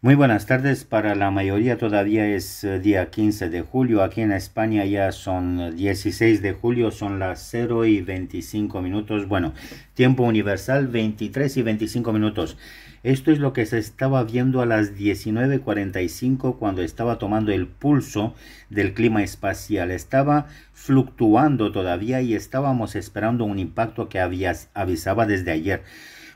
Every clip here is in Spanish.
Muy buenas tardes, para la mayoría todavía es eh, día 15 de julio, aquí en España ya son 16 de julio, son las 0 y 25 minutos, bueno, tiempo universal 23 y 25 minutos. Esto es lo que se estaba viendo a las 19.45 cuando estaba tomando el pulso del clima espacial. Estaba fluctuando todavía y estábamos esperando un impacto que avisaba desde ayer.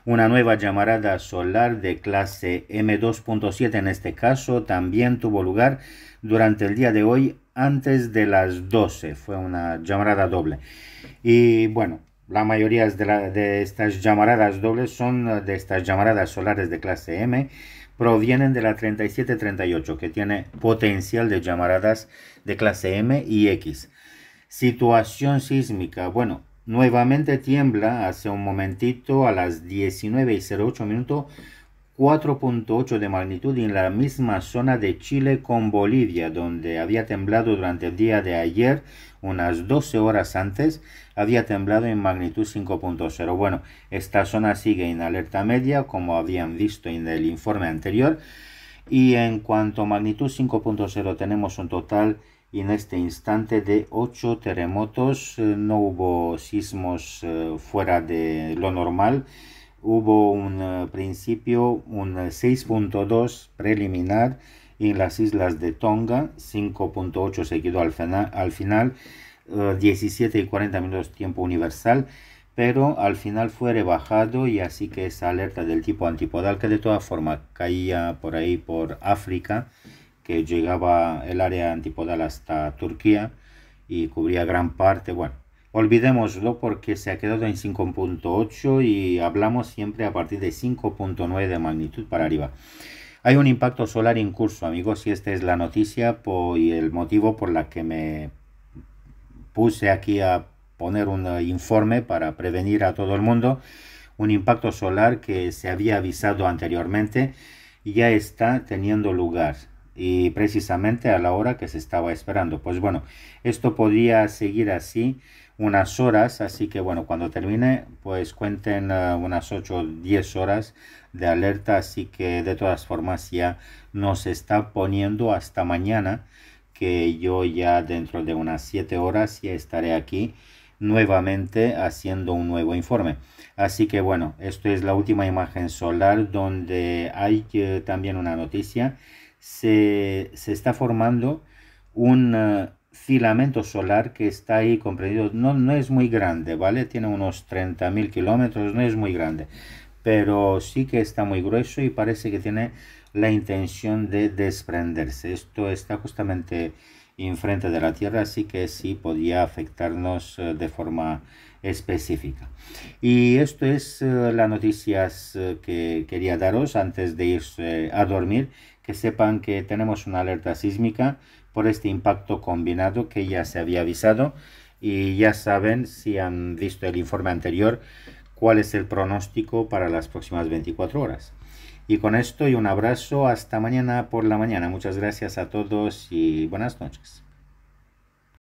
Una nueva llamarada solar de clase M2.7 en este caso también tuvo lugar durante el día de hoy antes de las 12. Fue una llamarada doble. Y bueno, la mayoría de, estas llamaradas dobles son de estas llamaradas solares de clase M provienen de la 3738 que tiene potencial de llamaradas de clase M y X. Situación sísmica. Bueno, Nuevamente tiembla hace un momentito a las 19 y 08 minutos 4.8 de magnitud en la misma zona de Chile con Bolivia, donde había temblado durante el día de ayer, unas 12 horas antes, había temblado en magnitud 5.0. Bueno, esta zona sigue en alerta media, como habían visto en el informe anterior, y en cuanto a magnitud 5.0 tenemos un total y en este instante de 8 terremotos eh, no hubo sismos eh, fuera de lo normal. Hubo un eh, principio, un 6.2 preliminar en las islas de Tonga, 5.8 seguido al, final, al final 17 y 40 minutos tiempo universal, pero al final fue rebajado y así que esa alerta del tipo antipodal que de todas formas caía por ahí por África, que llegaba el área antipodal hasta Turquía y cubría gran parte. Bueno, olvidémoslo porque se ha quedado en 5.8 y hablamos siempre a partir de 5.9 de magnitud para arriba. Hay un impacto solar en curso, amigos, y esta es la noticia y el motivo por la que me puse aquí a poner un eh, informe para prevenir a todo el mundo. Un impacto solar que se había avisado anteriormente y ya está teniendo lugar y precisamente a la hora que se estaba esperando. Pues bueno, esto podría seguir así unas horas, así que bueno, cuando termine, pues cuenten ah, unas 8 o 10 horas de alerta, así que de todas formas ya nos está poniendo hasta mañana, que yo ya dentro de unas 7 horas ya estaré aquí nuevamente haciendo un nuevo informe. Así que bueno, esto es la última imagen solar donde hay eh, también una noticia se, está formando un eh, filamento solar que está ahí comprendido. No, no es muy grande, ¿vale? Tiene unos 30.000 kilómetros, no es muy grande, pero sí que está muy grueso y parece que tiene la intención de desprenderse. Esto está justamente enfrente de la Tierra, así que sí podía afectarnos eh, de forma específica. Y esto es eh, las noticias eh, que quería daros antes de irse a dormir, que sepan que tenemos una alerta sísmica por este impacto combinado que ya se había avisado y ya saben si han visto el informe anterior cuál es el pronóstico para las próximas 24 horas. Y con esto y un abrazo hasta mañana por la mañana. Muchas gracias a todos y buenas noches.